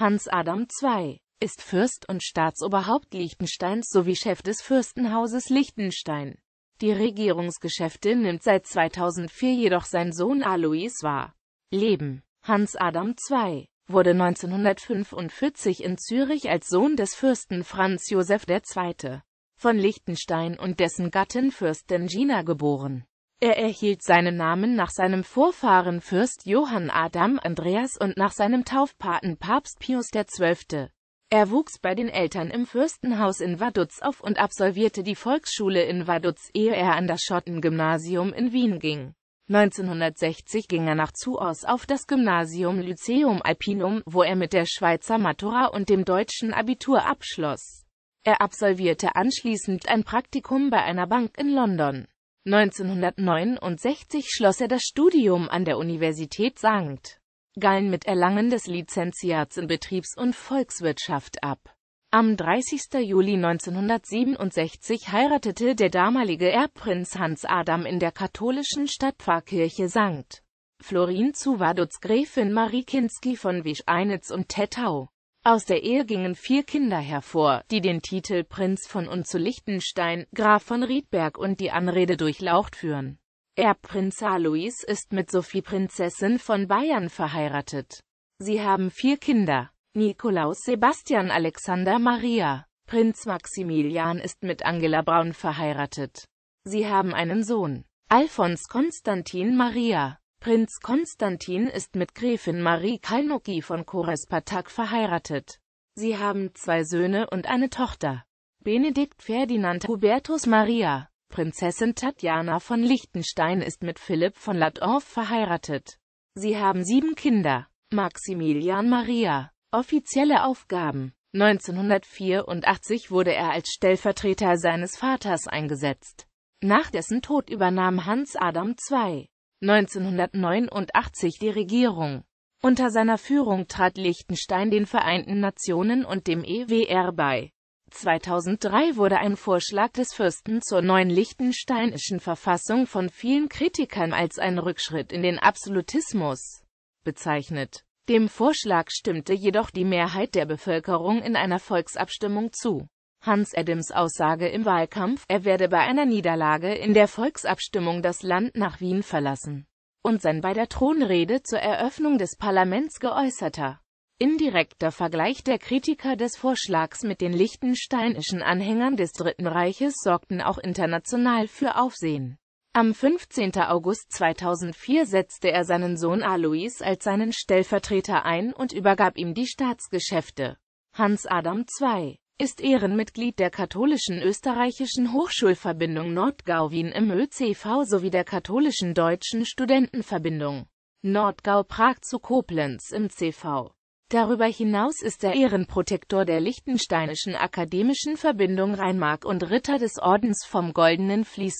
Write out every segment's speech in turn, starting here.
Hans Adam II ist Fürst und Staatsoberhaupt Liechtensteins sowie Chef des Fürstenhauses Liechtenstein. Die Regierungsgeschäfte nimmt seit 2004 jedoch sein Sohn Alois wahr. Leben Hans Adam II wurde 1945 in Zürich als Sohn des Fürsten Franz Joseph II. von Liechtenstein und dessen Gattin Fürstin Gina geboren er erhielt seinen Namen nach seinem Vorfahren Fürst Johann Adam Andreas und nach seinem Taufpaten Papst Pius XII. Er wuchs bei den Eltern im Fürstenhaus in Vaduz auf und absolvierte die Volksschule in Vaduz, ehe er an das Schottengymnasium in Wien ging. 1960 ging er nach Zuos auf das Gymnasium Lyceum Alpinum, wo er mit der Schweizer Matura und dem deutschen Abitur abschloss. Er absolvierte anschließend ein Praktikum bei einer Bank in London. 1969 schloss er das Studium an der Universität St. Gallen mit Erlangen des Lizenziats in Betriebs- und Volkswirtschaft ab. Am 30. Juli 1967 heiratete der damalige Erbprinz Hans Adam in der katholischen Stadtpfarrkirche St. Florin zu Waduz Gräfin Marie Kinski von Wischeinitz und Tettau. Aus der Ehe gingen vier Kinder hervor, die den Titel Prinz von und zu Liechtenstein, Graf von Riedberg und die Anrede durchlaucht führen. Erbprinz Alois ist mit Sophie Prinzessin von Bayern verheiratet. Sie haben vier Kinder. Nikolaus Sebastian Alexander Maria. Prinz Maximilian ist mit Angela Braun verheiratet. Sie haben einen Sohn. Alphons Konstantin Maria. Prinz Konstantin ist mit Gräfin Marie Kalnocki von Korespatak verheiratet. Sie haben zwei Söhne und eine Tochter. Benedikt Ferdinand Hubertus Maria, Prinzessin Tatjana von Liechtenstein ist mit Philipp von Latorf verheiratet. Sie haben sieben Kinder. Maximilian Maria. Offizielle Aufgaben 1984 wurde er als Stellvertreter seines Vaters eingesetzt. Nach dessen Tod übernahm Hans Adam II. 1989 die Regierung. Unter seiner Führung trat Liechtenstein den Vereinten Nationen und dem EWR bei. 2003 wurde ein Vorschlag des Fürsten zur neuen liechtensteinischen Verfassung von vielen Kritikern als ein Rückschritt in den Absolutismus bezeichnet. Dem Vorschlag stimmte jedoch die Mehrheit der Bevölkerung in einer Volksabstimmung zu Hans Adams Aussage im Wahlkampf, er werde bei einer Niederlage in der Volksabstimmung das Land nach Wien verlassen, und sein bei der Thronrede zur Eröffnung des Parlaments geäußerter indirekter Vergleich der Kritiker des Vorschlags mit den lichtensteinischen Anhängern des Dritten Reiches sorgten auch international für Aufsehen. Am 15. August 2004 setzte er seinen Sohn Alois als seinen Stellvertreter ein und übergab ihm die Staatsgeschäfte. Hans Adam II ist Ehrenmitglied der Katholischen Österreichischen Hochschulverbindung Nordgau Wien im ÖCV sowie der Katholischen Deutschen Studentenverbindung Nordgau Prag zu Koblenz im CV. Darüber hinaus ist er Ehrenprotektor der Lichtensteinischen Akademischen Verbindung Rheinmark und Ritter des Ordens vom Goldenen Vlies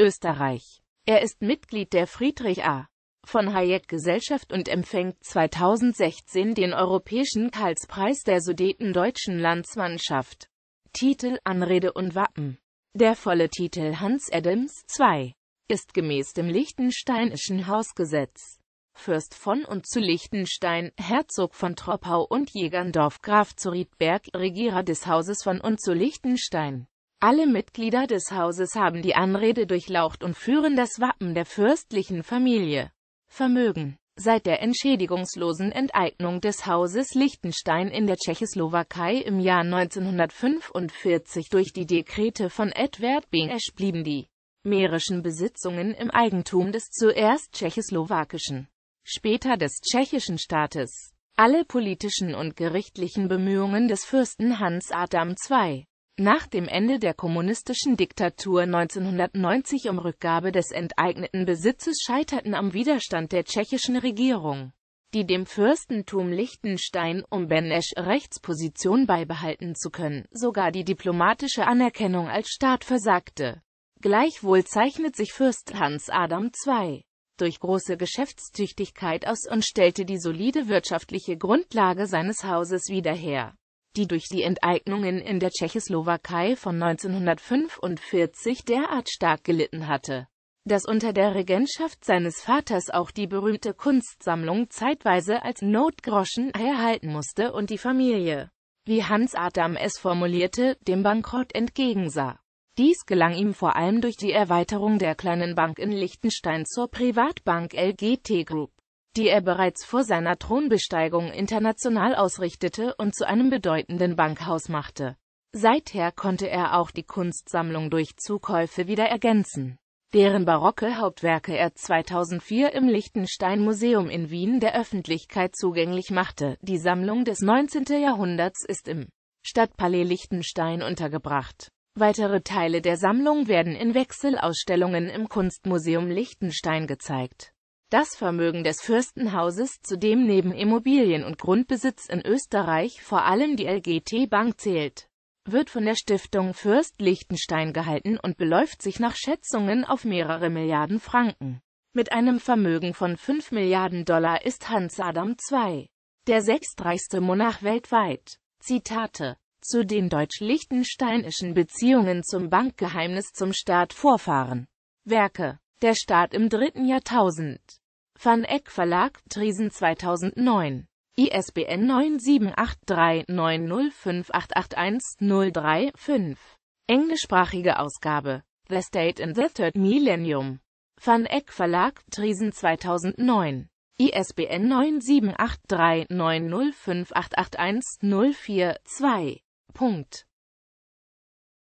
Österreich. Er ist Mitglied der Friedrich A von Hayek Gesellschaft und empfängt 2016 den Europäischen Karlspreis der Sudetendeutschen Landsmannschaft. Titel, Anrede und Wappen Der volle Titel Hans Adams II ist gemäß dem Lichtensteinischen Hausgesetz Fürst von und zu Liechtenstein, Herzog von Troppau und Jägerndorf, Graf zu Riedberg, Regierer des Hauses von und zu Liechtenstein. Alle Mitglieder des Hauses haben die Anrede durchlaucht und führen das Wappen der fürstlichen Familie. Vermögen Seit der entschädigungslosen Enteignung des Hauses Liechtenstein in der Tschechoslowakei im Jahr 1945 durch die Dekrete von Edward Beneš blieben die mährischen Besitzungen im Eigentum des zuerst tschechoslowakischen, später des tschechischen Staates. Alle politischen und gerichtlichen Bemühungen des Fürsten Hans Adam II. Nach dem Ende der kommunistischen Diktatur 1990 um Rückgabe des enteigneten Besitzes scheiterten am Widerstand der tschechischen Regierung, die dem Fürstentum Liechtenstein, um Benesch Rechtsposition beibehalten zu können, sogar die diplomatische Anerkennung als Staat versagte. Gleichwohl zeichnet sich Fürst Hans Adam II durch große Geschäftstüchtigkeit aus und stellte die solide wirtschaftliche Grundlage seines Hauses wieder her die durch die Enteignungen in der Tschechoslowakei von 1945 derart stark gelitten hatte, dass unter der Regentschaft seines Vaters auch die berühmte Kunstsammlung zeitweise als Notgroschen herhalten musste und die Familie, wie Hans Adam es formulierte, dem Bankrott entgegensah. Dies gelang ihm vor allem durch die Erweiterung der kleinen Bank in Liechtenstein zur Privatbank LGT Group die er bereits vor seiner Thronbesteigung international ausrichtete und zu einem bedeutenden Bankhaus machte. Seither konnte er auch die Kunstsammlung durch Zukäufe wieder ergänzen, deren barocke Hauptwerke er 2004 im Liechtenstein Museum in Wien der Öffentlichkeit zugänglich machte. Die Sammlung des 19. Jahrhunderts ist im Stadtpalais Liechtenstein untergebracht. Weitere Teile der Sammlung werden in Wechselausstellungen im Kunstmuseum Liechtenstein gezeigt. Das Vermögen des Fürstenhauses, zu dem neben Immobilien und Grundbesitz in Österreich vor allem die LGT Bank zählt, wird von der Stiftung Fürst Liechtenstein gehalten und beläuft sich nach Schätzungen auf mehrere Milliarden Franken. Mit einem Vermögen von 5 Milliarden Dollar ist Hans Adam II der sechstreichste Monarch weltweit. Zitate zu den deutsch lichtensteinischen Beziehungen zum Bankgeheimnis zum Staat Vorfahren. Werke der Start im dritten Jahrtausend. Van Eck Verlag, Triesen 2009. ISBN 9783905881035. Englischsprachige Ausgabe. The State in the Third Millennium. Van Eck Verlag, Triesen 2009. ISBN 9783905881042. Punkt.